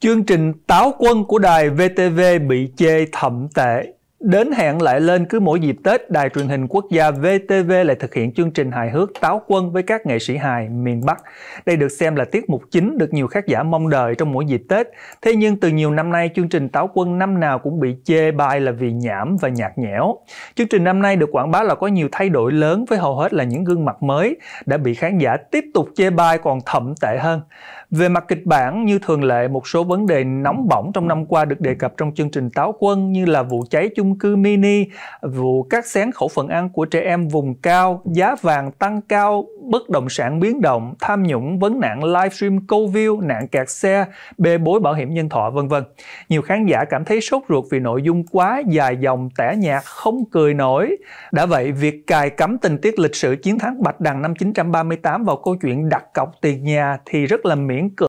chương trình táo quân của đài VTV bị chê thậm tệ. Đến hẹn lại lên cứ mỗi dịp Tết, Đài truyền hình quốc gia VTV lại thực hiện chương trình hài hước táo quân với các nghệ sĩ hài miền Bắc. Đây được xem là tiết mục chính được nhiều khán giả mong đợi trong mỗi dịp Tết. Thế nhưng từ nhiều năm nay, chương trình táo quân năm nào cũng bị chê bai là vì nhảm và nhạt nhẽo. Chương trình năm nay được quảng bá là có nhiều thay đổi lớn với hầu hết là những gương mặt mới đã bị khán giả tiếp tục chê bai còn thậm tệ hơn. Về mặt kịch bản, như thường lệ, một số vấn đề nóng bỏng trong năm qua được đề cập trong chương trình táo quân như là vụ cháy chung cư mini, vụ cắt xén khẩu phần ăn của trẻ em vùng cao, giá vàng tăng cao, bất động sản biến động, tham nhũng, vấn nạn livestream câu view, nạn kẹt xe, bê bối bảo hiểm nhân thọ vân vân. Nhiều khán giả cảm thấy sốt ruột vì nội dung quá dài dòng tẻ nhạt không cười nổi. Đã vậy, việc cài cắm tình tiết lịch sử chiến thắng Bạch Đằng năm 1938 vào câu chuyện đặt cọc tiền nhà thì rất là miễn cưỡng